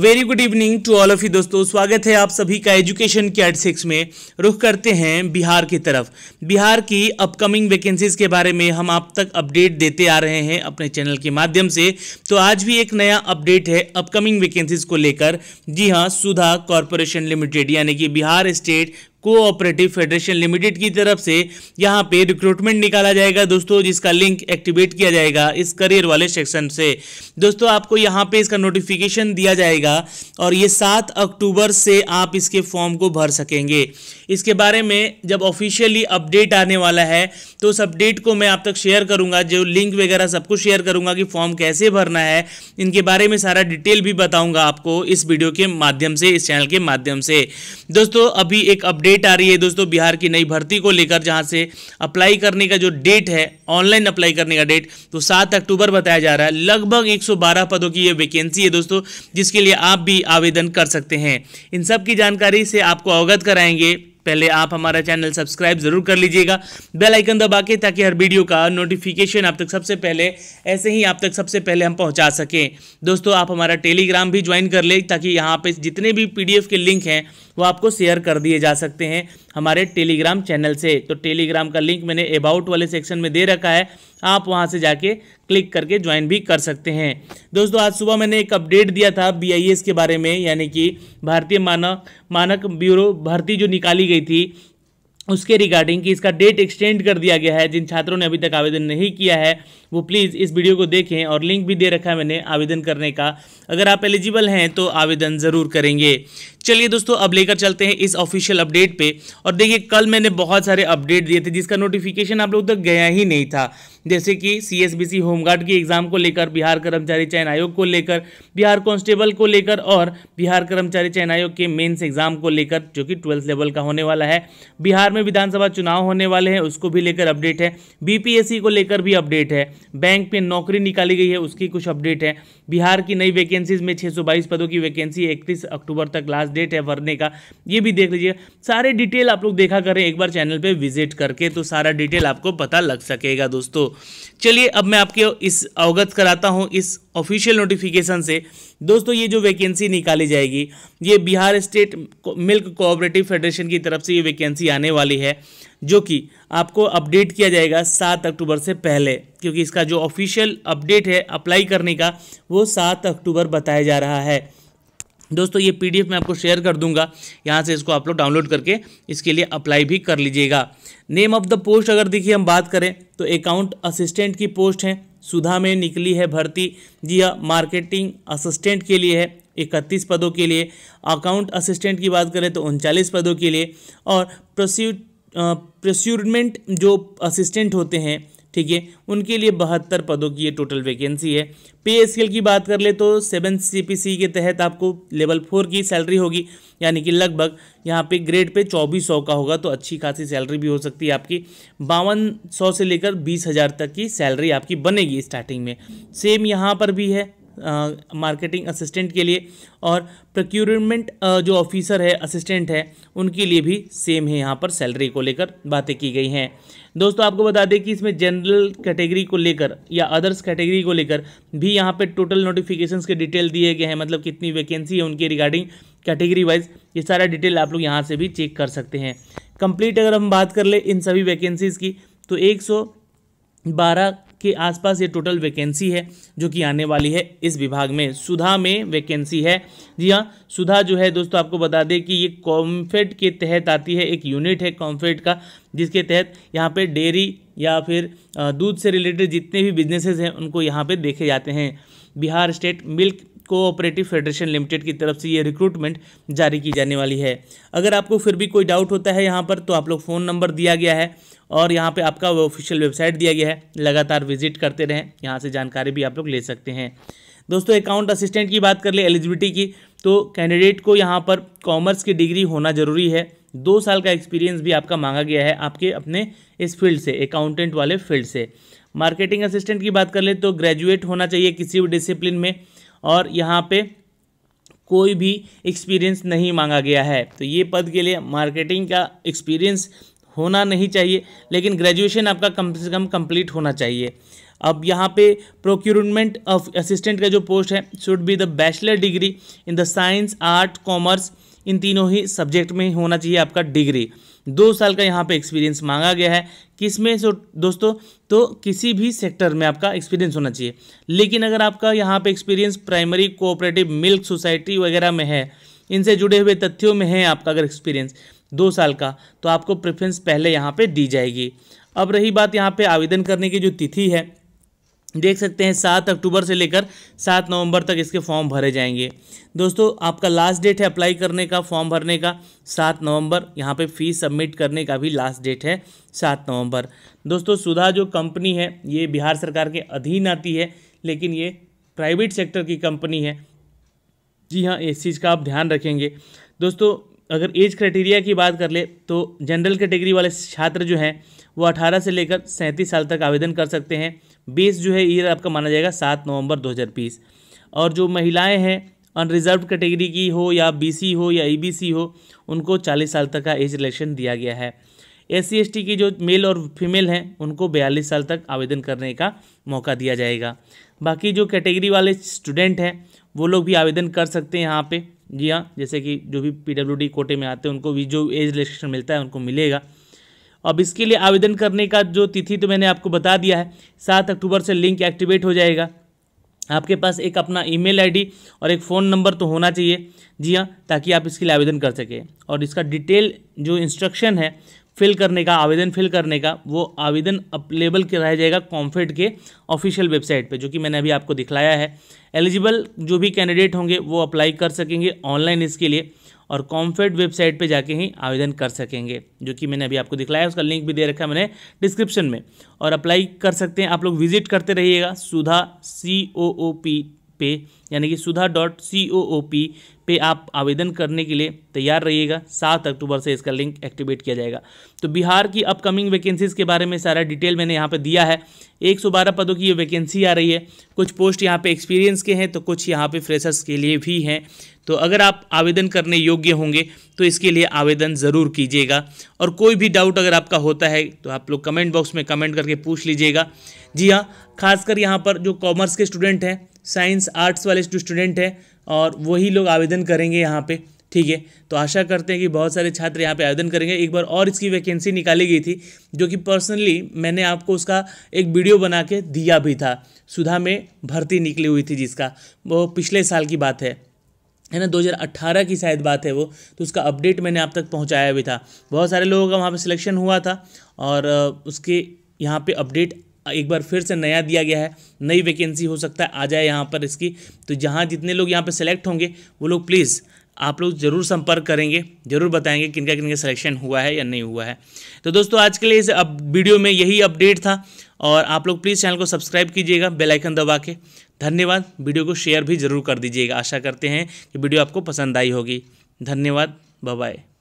very good evening to all of you दोस्तों स्वागत है आप सभी का एजुकेशन के सिक्स में रुख करते हैं बिहार की तरफ बिहार की अपकमिंग वैकेंसीज के बारे में हम आप तक अपडेट देते आ रहे हैं अपने चैनल के माध्यम से तो आज भी एक नया अपडेट है अपकमिंग वैकेंसीज को लेकर जी हाँ सुधा कॉरपोरेशन लिमिटेड यानी कि Bihar state cooperative federation limited की तरफ से यहाँ पे रिक्रूटमेंट निकाला जाएगा दोस्तों जिसका लिंक एक्टिवेट किया जाएगा इस करियर वाले सेक्शन से दोस्तों आपको यहाँ पे इसका नोटिफिकेशन दिया जाएगा और ये सात अक्टूबर से आप इसके फॉर्म को भर सकेंगे इसके बारे में जब ऑफिशियली अपडेट आने वाला है तो उस अपडेट को मैं आप तक शेयर करूंगा जो लिंक वगैरह सब कुछ शेयर करूंगा कि फॉर्म कैसे भरना है इनके बारे में सारा डिटेल भी बताऊंगा आपको इस वीडियो के माध्यम से इस चैनल के माध्यम से दोस्तों अभी एक अपडेट डेट आ रही है दोस्तों बिहार की नई भर्ती को लेकर जहां से अप्लाई करने का जो डेट है ऑनलाइन अप्लाई करने का डेट तो सात अक्टूबर बताया जा रहा है लगभग 112 पदों की ये वैकेंसी है दोस्तों जिसके लिए आप भी आवेदन कर सकते हैं इन सब की जानकारी से आपको अवगत कराएंगे पहले आप हमारा चैनल सब्सक्राइब ज़रूर कर लीजिएगा बेल आइकन दबा के ताकि हर वीडियो का नोटिफिकेशन आप तक सबसे पहले ऐसे ही आप तक सबसे पहले हम पहुंचा सकें दोस्तों आप हमारा टेलीग्राम भी ज्वाइन कर ले ताकि यहाँ पे जितने भी पीडीएफ के लिंक हैं वो आपको शेयर कर दिए जा सकते हैं हमारे टेलीग्राम चैनल से तो टेलीग्राम का लिंक मैंने अबाउट वाले सेक्शन में दे रखा है आप वहाँ से जाके क्लिक करके ज्वाइन भी कर सकते हैं दोस्तों आज सुबह मैंने एक अपडेट दिया था बीआईएस के बारे में यानी कि भारतीय मानक मानक ब्यूरो भर्ती जो निकाली गई थी उसके रिगार्डिंग कि इसका डेट एक्सटेंड कर दिया गया है जिन छात्रों ने अभी तक आवेदन नहीं किया है वो प्लीज़ इस वीडियो को देखें और लिंक भी दे रखा है मैंने आवेदन करने का अगर आप एलिजिबल हैं तो आवेदन ज़रूर करेंगे चलिए दोस्तों अब लेकर चलते हैं इस ऑफिशियल अपडेट पे और देखिए कल मैंने बहुत सारे अपडेट दिए थे जिसका नोटिफिकेशन आप लोग तक गया ही नहीं था जैसे कि सीएसबीसी होमगार्ड की एग्ज़ाम को लेकर बिहार कर्मचारी चयन आयोग को लेकर बिहार कांस्टेबल को लेकर और बिहार कर्मचारी चयन आयोग के मेंस एग्ज़ाम को लेकर जो कि ट्वेल्थ लेवल का होने वाला है बिहार में विधानसभा चुनाव होने वाले हैं उसको भी लेकर अपडेट है बीपीएससी को लेकर भी अपडेट है बैंक में नौकरी निकाली गई है उसकी कुछ अपडेट है बिहार की नई वैकेंसीज में छः पदों की वैकेंसी इकतीस अक्टूबर तक लास्ट डेट है भरने का ये भी देख लीजिए सारे डिटेल आप लोग देखा करें एक बार चैनल पर विजिट करके तो सारा डिटेल आपको पता लग सकेगा दोस्तों चलिए अब मैं आपके इस अवगत कराता हूँ इस ऑफिशियल नोटिफिकेशन से दोस्तों ये जो वैकेंसी निकाली जाएगी ये Bihar state milk cooperative federation की तरफ से ये वैकेंसी आने वाली है जो कि आपको अपडेट किया जाएगा सात अक्टूबर से पहले क्योंकि इसका जो ऑफिशियल अपडेट है अप्लाई करने का वो सात अक्टूबर बताया जा रहा है दोस्तों ये पीडीएफ मैं आपको शेयर कर दूंगा यहाँ से इसको आप लोग डाउनलोड करके इसके लिए अप्लाई भी कर लीजिएगा नेम ऑफ द पोस्ट अगर देखिए हम बात करें तो अकाउंट असिस्टेंट की पोस्ट है सुधा में निकली है भर्ती जी हाँ मार्केटिंग असिस्टेंट के लिए है इकतीस पदों के लिए अकाउंट असिस्टेंट की बात करें तो उनचालीस पदों के लिए और प्रोस्यू प्रोस्यूरमेंट जो असिस्टेंट होते हैं ठीक है उनके लिए बहत्तर पदों की ये टोटल वैकेंसी है पे स्केल की बात कर ले तो सेवन सीपीसी के तहत आपको लेवल फोर की सैलरी होगी यानी कि लगभग यहाँ पे ग्रेड पे चौबीस सौ का होगा तो अच्छी खासी सैलरी भी हो सकती है आपकी बावन सौ से लेकर बीस हज़ार तक की सैलरी आपकी बनेगी स्टार्टिंग में सेम यहाँ पर भी है मार्केटिंग असिस्टेंट के लिए और प्रक्यूरमेंट जो ऑफिसर है असिस्टेंट है उनके लिए भी सेम है यहाँ पर सैलरी को लेकर बातें की गई हैं दोस्तों आपको बता दें कि इसमें जनरल कैटेगरी को लेकर या अदर्स कैटेगरी को लेकर भी यहाँ पर टोटल नोटिफिकेशंस के डिटेल दिए गए हैं मतलब कितनी वैकेंसी है उनके रिगार्डिंग कैटेगरी वाइज ये सारा डिटेल आप लोग यहाँ से भी चेक कर सकते हैं कंप्लीट अगर हम बात कर ले इन सभी वैकेंसीज़ की तो एक बारह के आसपास ये टोटल वैकेंसी है जो कि आने वाली है इस विभाग में सुधा में वैकेंसी है जी हाँ सुधा जो है दोस्तों आपको बता दें कि ये कॉम्फेड के तहत आती है एक यूनिट है कॉम्फेड का जिसके तहत यहाँ पे डेयरी या फिर दूध से रिलेटेड जितने भी बिजनेसेस हैं उनको यहाँ पे देखे जाते हैं Bihar state milk cooperative federation limited की तरफ से ये रिक्रूटमेंट जारी की जाने वाली है अगर आपको फिर भी कोई डाउट होता है यहाँ पर तो आप लोग फ़ोन नंबर दिया गया है और यहाँ पे आपका ऑफिशियल वेबसाइट दिया गया है लगातार विजिट करते रहें यहाँ से जानकारी भी आप लोग ले सकते हैं दोस्तों अकाउंट असिस्टेंट की बात कर ले एलिजिबिलिटी की तो कैंडिडेट को यहाँ पर कॉमर्स की डिग्री होना ज़रूरी है दो साल का एक्सपीरियंस भी आपका मांगा गया है आपके अपने इस फील्ड से अकाउंटेंट वाले फील्ड से मार्केटिंग असिस्टेंट की बात कर ले तो ग्रेजुएट होना चाहिए किसी भी डिसिप्लिन में और यहाँ पर कोई भी एक्सपीरियंस नहीं मांगा गया है तो ये पद के लिए मार्केटिंग का एक्सपीरियंस होना नहीं चाहिए लेकिन ग्रेजुएशन आपका कम से कम कंप्लीट होना चाहिए अब यहाँ पे प्रोक्यूरमेंट असिस्टेंट का जो पोस्ट है should be the bachelor degree in the science art commerce इन तीनों ही सब्जेक्ट में होना चाहिए आपका डिग्री दो साल का यहाँ पे एक्सपीरियंस मांगा गया है किसमें सो दोस्तों तो किसी भी सेक्टर में आपका एक्सपीरियंस होना चाहिए लेकिन अगर आपका यहाँ पे experience primary cooperative milk society वगैरह में है इनसे जुड़े हुए तथ्यों में है आपका अगर एक्सपीरियंस दो साल का तो आपको प्रेफरेंस पहले यहाँ पे दी जाएगी अब रही बात यहाँ पे आवेदन करने की जो तिथि है देख सकते हैं सात अक्टूबर से लेकर सात नवंबर तक इसके फॉर्म भरे जाएंगे दोस्तों आपका लास्ट डेट है अप्लाई करने का फॉर्म भरने का सात नवंबर यहाँ पे फीस सबमिट करने का भी लास्ट डेट है सात नवंबर दोस्तों सुधा जो कंपनी है ये बिहार सरकार के अधीन आती है लेकिन ये प्राइवेट सेक्टर की कंपनी है जी हाँ इस चीज़ का आप ध्यान रखेंगे दोस्तों अगर एज क्राइटेरिया की बात कर ले तो जनरल कैटेगरी वाले छात्र जो हैं वो 18 से लेकर सैंतीस साल तक आवेदन कर सकते हैं बेस जो है ईयर आपका माना जाएगा सात नवंबर 2020 और जो महिलाएं हैं अनरिजर्व कैटेगरी की हो या बीसी हो या ईबीसी e हो उनको 40 साल तक का एज रिलेक्शन दिया गया है एस सी की जो मेल और फीमेल हैं उनको बयालीस साल तक आवेदन करने का मौका दिया जाएगा बाकी जो कैटेगरी वाले स्टूडेंट हैं वो लोग भी आवेदन कर सकते हैं यहाँ पे जी हाँ जैसे कि जो भी पीडब्ल्यूडी कोटे में आते हैं उनको भी जो एज रजिस्ट्रेशन मिलता है उनको मिलेगा अब इसके लिए आवेदन करने का जो तिथि तो मैंने आपको बता दिया है सात अक्टूबर से लिंक एक्टिवेट हो जाएगा आपके पास एक अपना ईमेल आईडी और एक फ़ोन नंबर तो होना चाहिए जी हाँ ताकि आप इसके लिए आवेदन कर सकें और इसका डिटेल जो इंस्ट्रक्शन है फिल करने का आवेदन फिल करने का वो आवेदन अपलेबल कराया जाएगा कॉम्फेड के ऑफिशियल वेबसाइट पे जो कि मैंने अभी आपको दिखलाया है एलिजिबल जो भी कैंडिडेट होंगे वो अप्लाई कर सकेंगे ऑनलाइन इसके लिए और कॉम्फेड वेबसाइट पे जाके ही आवेदन कर सकेंगे जो कि मैंने अभी आपको दिखलाया उसका लिंक भी दे रखा है मैंने डिस्क्रिप्शन में और अप्लाई कर सकते हैं आप लोग विजिट करते रहिएगा सुधा सी ओ ओ पी पे यानी कि सुधा डॉट सी ओ ओ पी पे आप आवेदन करने के लिए तैयार रहिएगा सात अक्टूबर से इसका लिंक एक्टिवेट किया जाएगा तो बिहार की अपकमिंग वैकेंसीज़ के बारे में सारा डिटेल मैंने यहाँ पे दिया है 112 पदों की ये वैकेंसी आ रही है कुछ पोस्ट यहाँ पे एक्सपीरियंस के हैं तो कुछ यहाँ पे फ्रेशर्स के लिए भी हैं तो अगर आप आवेदन करने योग्य होंगे तो इसके लिए आवेदन ज़रूर कीजिएगा और कोई भी डाउट अगर आपका होता है तो आप लोग कमेंट बॉक्स में कमेंट करके पूछ लीजिएगा जी हाँ खासकर यहाँ पर जो कॉमर्स के स्टूडेंट हैं साइंस आर्ट्स वाले जो स्टूडेंट हैं और वही लोग आवेदन करेंगे यहाँ पर ठीक है तो आशा करते हैं कि बहुत सारे छात्र यहाँ पे आवेदन करेंगे एक बार और इसकी वैकेंसी निकाली गई थी जो कि पर्सनली मैंने आपको उसका एक वीडियो बना के दिया भी था सुधा में भर्ती निकली हुई थी जिसका वो पिछले साल की बात है है ना 2018 की शायद बात है वो तो उसका अपडेट मैंने आप तक पहुंचाया भी था बहुत सारे लोगों का वहाँ पे सिलेक्शन हुआ था और उसके यहाँ पे अपडेट एक बार फिर से नया दिया गया है नई वैकेंसी हो सकता है आ जाए यहाँ पर इसकी तो जहाँ जितने लोग यहाँ पर सेलेक्ट होंगे वो लोग प्लीज़ आप लोग ज़रूर संपर्क करेंगे ज़रूर बताएंगे किनका किनका सिलेक्शन हुआ है या नहीं हुआ है तो दोस्तों आज के लिए इस अब वीडियो में यही अपडेट था और आप लोग प्लीज़ चैनल को सब्सक्राइब कीजिएगा बेलाइकन दबा के धन्यवाद वीडियो को शेयर भी ज़रूर कर दीजिएगा आशा करते हैं कि वीडियो आपको पसंद आई होगी धन्यवाद बाय